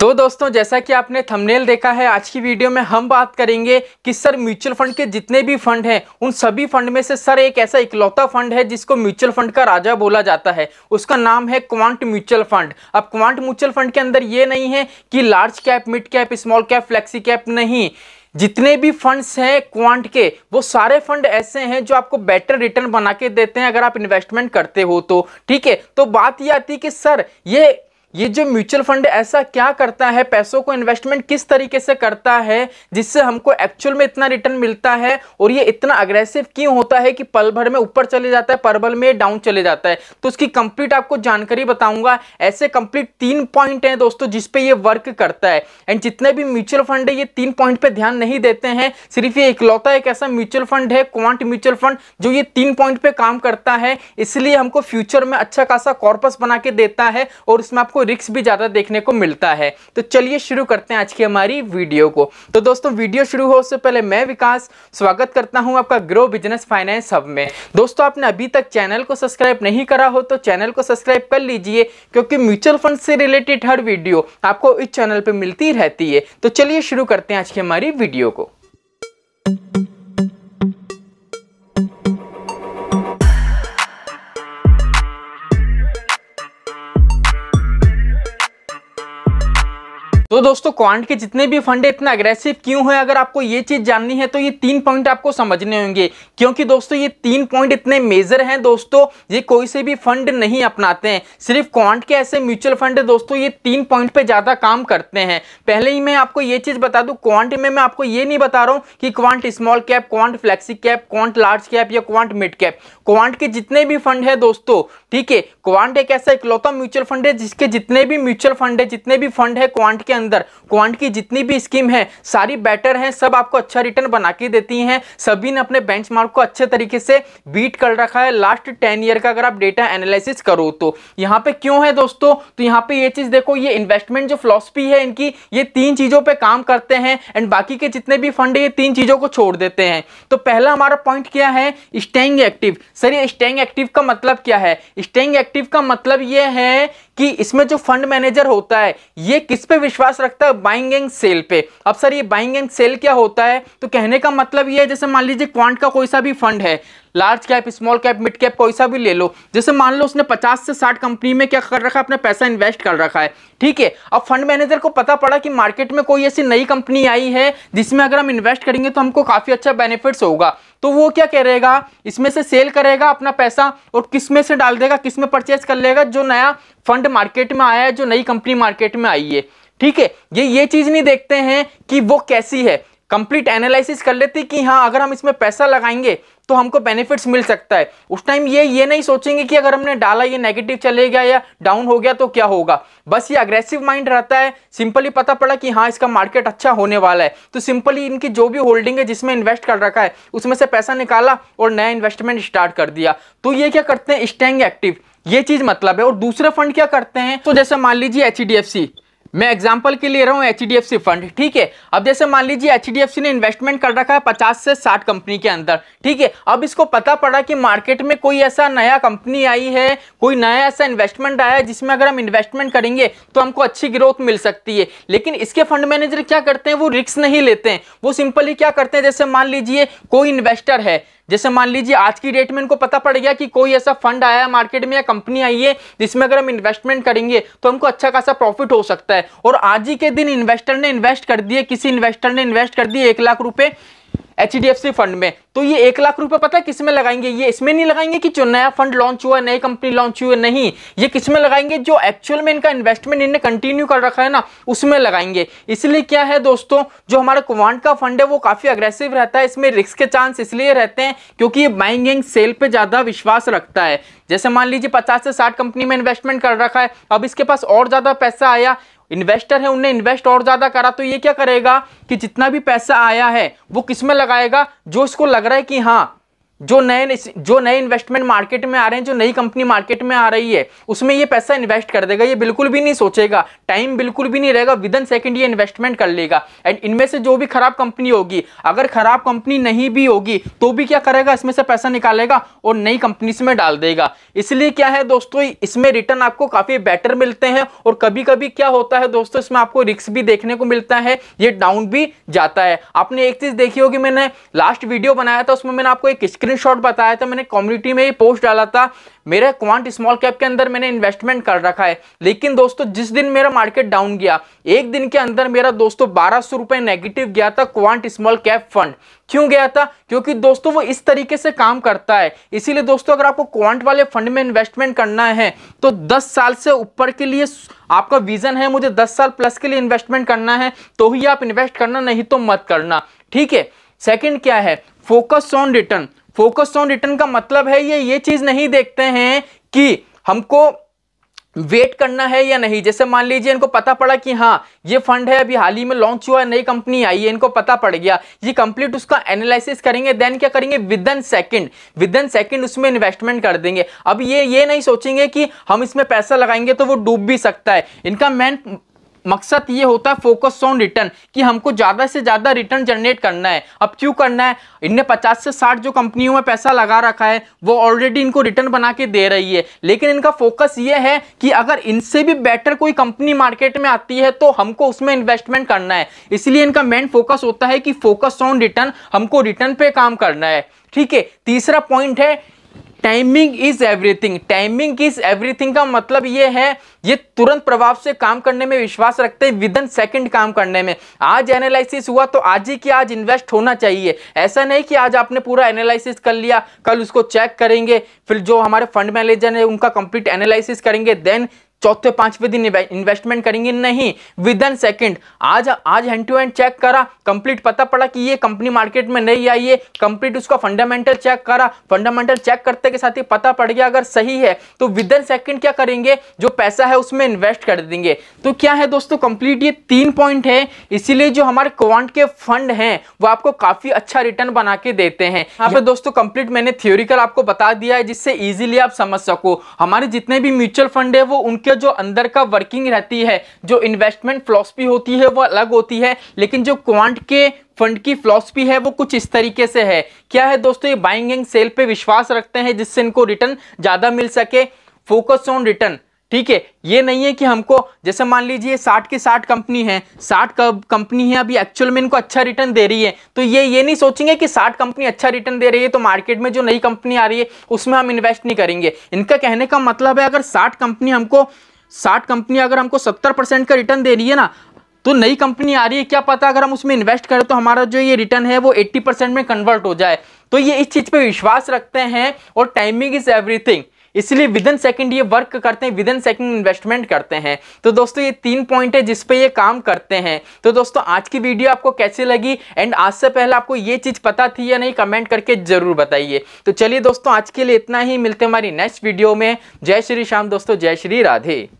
तो दोस्तों जैसा कि आपने थंबनेल देखा है आज की वीडियो में हम बात करेंगे कि सर म्यूचुअल फंड के जितने भी फंड हैं उन सभी फंड में से सर एक ऐसा इकलौता फंड है जिसको म्यूचुअल फंड का राजा बोला जाता है उसका नाम है क्वांट म्यूचुअल फंड अब क्वांट म्यूचुअल फंड के अंदर ये नहीं है कि large cap mid cap small cap flexi cap नहीं जितने भी फंड्स हैं क्वांट के वो सारे फंड ऐसे हैं जो आपको बेटर रिटर्न बना के देते हैं अगर आप इन्वेस्टमेंट करते हो तो ठीक है तो बात ये आती है कि सर ये ये जो म्यूचुअल फंड ऐसा क्या करता है पैसों को इन्वेस्टमेंट किस तरीके से करता है जिससे हमको एक्चुअल में इतना रिटर्न मिलता है और ये इतना अग्रेसिव क्यों होता है कि पल भर में ऊपर चले जाता है परबल में डाउन चले जाता है तो उसकी कंप्लीट आपको जानकारी बताऊंगा ऐसे कंप्लीट तीन पॉइंट हैं दोस्तों जिसपे ये वर्क करता है एंड जितने भी म्यूचुअल फंड है ये तीन पॉइंट पे ध्यान नहीं देते हैं सिर्फ ये इकलौता एक ऐसा म्यूचुअल फंड है क्वांट म्यूचुअल फंड जो ये तीन पॉइंट पे काम करता है इसलिए हमको फ्यूचर में अच्छा खासा कॉर्पस बना के देता है और इसमें आपको आपको रिक्स भी ज़्यादा देखने को मिलता है तो चलिए शुरू करते हैं आज की हमारी वीडियो को तो दोस्तों वीडियो शुरू हो उससे पहले मैं विकास स्वागत करता हूँ आपका ग्रो बिजनेस फाइनेंस हब में दोस्तों आपने अभी तक चैनल को सब्सक्राइब नहीं करा हो तो चैनल को सब्सक्राइब कर लीजिए क्योंकि म्यूचुअल फंड से रिलेटेड हर वीडियो आपको इस चैनल पर मिलती रहती है तो चलिए शुरू करते हैं आज की हमारी वीडियो को तो दोस्तों क्वांट के जितने भी फंड है इतना अग्रेसिव क्यों है अगर आपको ये चीज जाननी है तो ये तीन पॉइंट आपको समझने होंगे क्योंकि दोस्तों ये तीन पॉइंट इतने मेजर हैं दोस्तों ये कोई से भी फंड नहीं अपनाते हैं सिर्फ क्वांट के ऐसे म्यूचुअल फंड दोस्तों ये तीन पॉइंट पे ज्यादा काम करते हैं पहले ही मैं आपको ये चीज बता दू क्वांट में मैं आपको ये नहीं बता रहा हूँ कि Quant small cap Quant flexi cap Quant large cap या क्वांट मिड कैप क्वांट के जितने भी फंड है दोस्तों ठीक है क्वांट एक ऐसा इकलौता म्यूचुअल फंड है जिसके जितने भी म्यूचुअल फंड है जितने भी फंड है क्वांट के अंदर क्वांट की जितनी भी स्कीम है सारी बेटर है सब आपको अच्छा रिटर्न बना के देती हैं सभी ने अपने बेंच को अच्छे तरीके से बीट कर रखा है लास्ट टेन ईयर का अगर आप डेटा एनालिसिस करो तो यहाँ पे क्यों है दोस्तों तो यहाँ पे ये चीज़ देखो ये इन्वेस्टमेंट जो फिलोसफी है इनकी ये तीन चीज़ों पर काम करते हैं एंड बाकी के जितने भी फंड है ये तीन चीज़ों को छोड़ देते हैं तो पहला हमारा पॉइंट क्या है स्टेइंग एक्टिव सर ये स्टेइंग एक्टिव का मतलब क्या है स्टेइंग एक्टिव का मतलब यह है कि इसमें जो फंड मैनेजर होता है ये किस पे विश्वास रखता है बाइंग एंड सेल पे अब सर ये बाइंग एंड सेल क्या होता है तो कहने का मतलब ये है जैसे मान लीजिए क्वांट का कोई सा भी फंड है large cap small cap mid cap कोई सा भी ले लो जैसे मान लो उसने 50 से 60 कंपनी में क्या कर रखा है अपने पैसा इन्वेस्ट कर रखा है ठीक है अब फंड मैनेजर को पता पड़ा कि मार्केट में कोई ऐसी नई कंपनी आई है जिसमें अगर हम इन्वेस्ट करेंगे तो हमको काफ़ी अच्छा बेनिफिट्स होगा तो वो क्या करेगा इसमें से सेल करेगा अपना पैसा और किस में से डाल देगा किस में परचेज कर लेगा जो नया फंड मार्केट में आया है जो नई कंपनी मार्केट में आई है ठीक है ये ये चीज नहीं देखते हैं कि वो कैसी है कंप्लीट एनालिसिस कर लेते कि हाँ अगर हम इसमें पैसा लगाएंगे तो हमको बेनिफिट्स मिल सकता है उस टाइम ये ये नहीं सोचेंगे कि अगर हमने डाला ये नेगेटिव चले गया या डाउन हो गया तो क्या होगा बस ये अग्रेसिव माइंड रहता है सिंपली पता पड़ा कि हाँ इसका मार्केट अच्छा होने वाला है तो सिंपली इनकी जो भी होल्डिंग है जिसमें इन्वेस्ट कर रखा है उसमें से पैसा निकाला और नया इन्वेस्टमेंट स्टार्ट कर दिया तो ये क्या करते हैं स्टैंग एक्टिव ये चीज मतलब है और दूसरे फंड क्या करते हैं तो जैसे मान लीजिए एच मैं एग्जाम्पल के लिए रहा हूँ एच फंड ठीक है अब जैसे मान लीजिए एच ने इन्वेस्टमेंट कर रखा है पचास से साठ कंपनी के अंदर ठीक है अब इसको पता पड़ा कि मार्केट में कोई ऐसा नया कंपनी आई है कोई नया ऐसा इन्वेस्टमेंट आया है जिसमें अगर हम इन्वेस्टमेंट करेंगे तो हमको अच्छी ग्रोथ मिल सकती है लेकिन इसके फंड मैनेजर क्या करते हैं वो रिक्स नहीं लेते हैं वो सिंपली क्या करते हैं जैसे मान लीजिए कोई इन्वेस्टर है जैसे मान लीजिए आज की डेट में इनको पता पड़ गया कि कोई ऐसा फंड आया है मार्केट में या कंपनी आई है जिसमें अगर हम इन्वेस्टमेंट करेंगे तो हमको अच्छा खासा प्रॉफिट हो सकता है और आज ही के दिन इन्वेस्टर ने इन्वेस्ट कर दिए किसी इन्वेस्टर ने इन्वेस्ट कर दिए एक लाख रुपए एच फंड में तो ये एक लाख रुपए पता है किस में लगाएंगे ये इसमें नहीं लगाएंगे कि जो नया फंड लॉन्च हुआ है नई कंपनी लॉन्च हुई है नहीं ये किस में लगाएंगे जो एक्चुअल में इनका इन्वेस्टमेंट इन्हें कंटिन्यू कर रखा है ना उसमें लगाएंगे इसलिए क्या है दोस्तों जो हमारा कुमांड का फंड है वो काफी अग्रेसिव रहता है इसमें रिस्क के चांस इसलिए रहते हैं क्योंकि ये बाइंग एंग सेल पर ज्यादा विश्वास रखता है जैसे मान लीजिए पचास से साठ कंपनी में इन्वेस्टमेंट कर रखा है अब इसके पास और ज्यादा पैसा आया इन्वेस्टर है उनने इन्वेस्ट और ज़्यादा करा तो ये क्या करेगा कि जितना भी पैसा आया है वो किसमें लगाएगा जो इसको लग रहा है कि हाँ जो नए जो नए इन्वेस्टमेंट मार्केट में आ रहे हैं जो नई कंपनी मार्केट में आ रही है उसमें ये पैसा इन्वेस्ट कर देगा ये बिल्कुल भी नहीं सोचेगा टाइम बिल्कुल भी नहीं रहेगा विद इन सेकेंड ये इन्वेस्टमेंट कर लेगा एंड इनमें से जो भी खराब कंपनी होगी अगर खराब कंपनी नहीं भी होगी तो भी क्या करेगा इसमें से पैसा निकालेगा और नई कंपनी में डाल देगा इसलिए क्या है दोस्तों इसमें रिटर्न आपको काफ़ी बेटर मिलते हैं और कभी कभी क्या होता है दोस्तों इसमें आपको रिक्स भी देखने को मिलता है ये डाउन भी जाता है आपने एक चीज़ देखी होगी मैंने लास्ट वीडियो बनाया था उसमें मैंने आपको एक स्क्रीन स्क्रीनशॉट बताया था मैंने कम्युनिटी में ये पोस्ट डाला था मेरा क्वांट स्मॉल कैप के अंदर मैंने इन्वेस्टमेंट कर रखा है लेकिन दोस्तों जिस दिन मेरा मार्केट डाउन गया एक दिन के अंदर मेरा दोस्तों बारह सौ रुपए नेगेटिव गया था क्वांट स्मॉल कैप फंड क्यों गया था क्योंकि दोस्तों वो इस तरीके से काम करता है इसीलिए दोस्तों अगर आपको क्वांट वाले फंड में इन्वेस्टमेंट करना है तो दस साल से ऊपर के लिए आपका विजन है मुझे दस साल प्लस के लिए इन्वेस्टमेंट करना है तो ही आप इन्वेस्ट करना नहीं तो मत करना ठीक है सेकंड क्या है focus on return focus on return का मतलब है ये ये चीज नहीं देखते हैं कि हमको वेट करना है या नहीं जैसे मान लीजिए इनको पता पड़ा कि हाँ ये फंड है अभी हाल ही में लॉन्च हुआ है नई कंपनी आई है इनको पता पड़ गया ये कंप्लीट उसका एनालिसिस करेंगे देन क्या करेंगे within second within second उसमें इन्वेस्टमेंट कर देंगे अब ये ये नहीं सोचेंगे कि हम इसमें पैसा लगाएंगे तो वो डूब भी सकता है इनका मेन मकसद ये होता है फोकस ऑन रिटर्न कि हमको ज़्यादा से ज़्यादा रिटर्न जनरेट करना है अब क्यों करना है इनने 50 से 60 जो कंपनियों में पैसा लगा रखा है वो ऑलरेडी इनको रिटर्न बना के दे रही है लेकिन इनका फोकस ये है कि अगर इनसे भी बेटर कोई कंपनी मार्केट में आती है तो हमको उसमें इन्वेस्टमेंट करना है इसलिए इनका मेन फोकस होता है कि फोकस ऑन रिटर्न हमको रिटर्न पर काम करना है ठीक है तीसरा पॉइंट है timing is everything timing is everything का मतलब ये है ये तुरंत प्रभाव से काम करने में विश्वास रखते हैं विद इन सेकेंड काम करने में आज एनालिसिस हुआ तो आज ही की आज इन्वेस्ट होना चाहिए ऐसा नहीं कि आज आपने पूरा एनालिसिस कर लिया कल उसको चेक करेंगे फिर जो हमारे फंड मैनेजर है उनका कंप्लीट एनालिसिस करेंगे देन चौथे पांचवे दिन इन्वेस्टमेंट करेंगे नहीं विद इन सेकेंड आज आज हैंड टू हैंड चेक करा कंप्लीट पता पड़ा कि ये कंपनी मार्केट में नहीं आई है कंप्लीट उसका फंडामेंटल चेक करा फंडामेंटल चेक करते के साथ ही पता पड़ गया अगर सही है तो विद इन सेकेंड क्या करेंगे जो पैसा है उसमें इन्वेस्ट कर देंगे तो क्या है दोस्तों कंप्लीट ये तीन पॉइंट है इसीलिए जो हमारे क्वांट के फंड हैं वो आपको काफी अच्छा रिटर्न बना के देते हैं यहाँ पे दोस्तों कंप्लीट मैंने थ्योरिकल आपको बता दिया है जिससे इजिली आप समझ सको हमारे जितने भी म्यूचुअल फंड है वो उनके उसके जो अंदर का वर्किंग रहती है जो इन्वेस्टमेंट फिलोसफी होती है वो अलग होती है लेकिन जो क्वांट के फंड की फिलोसफी है वो कुछ इस तरीके से है क्या है दोस्तों ये बाइंग एंड सेल पे विश्वास रखते हैं जिससे इनको रिटर्न ज़्यादा मिल सके फोकस ऑन रिटर्न ठीक है ये नहीं है कि हमको जैसे मान लीजिए साठ की साठ कंपनी है साठ कंपनी है अभी एक्चुअल में इनको अच्छा रिटर्न दे रही है तो ये ये नहीं सोचेंगे कि साठ कंपनी अच्छा रिटर्न दे रही है तो मार्केट में जो नई कंपनी आ रही है उसमें हम इन्वेस्ट नहीं करेंगे इनका कहने का मतलब है अगर साठ कंपनी हमको साठ कंपनी अगर हमको सत्तर परसेंट का रिटर्न दे रही है ना तो नई कंपनी आ रही है क्या पता अगर हम उसमें इन्वेस्ट करें तो हमारा जो ये रिटर्न है वो 80 परसेंट में कन्वर्ट हो जाए तो ये इस चीज़ पे विश्वास रखते हैं और टाइमिंग इज़ एवरीथिंग इसलिए विद इन सेकेंड ये वर्क करते हैं विद इन सेकेंड इन्वेस्टमेंट करते हैं तो दोस्तों ये तीन पॉइंट है जिस पे ये काम करते हैं तो दोस्तों आज की वीडियो आपको कैसी लगी एंड आज से पहले आपको ये चीज़ पता थी या नहीं कमेंट करके जरूर बताइए तो चलिए दोस्तों आज के लिए इतना ही मिलते हमारी नेक्स्ट वीडियो में जय श्री श्याम दोस्तों जय श्री राधे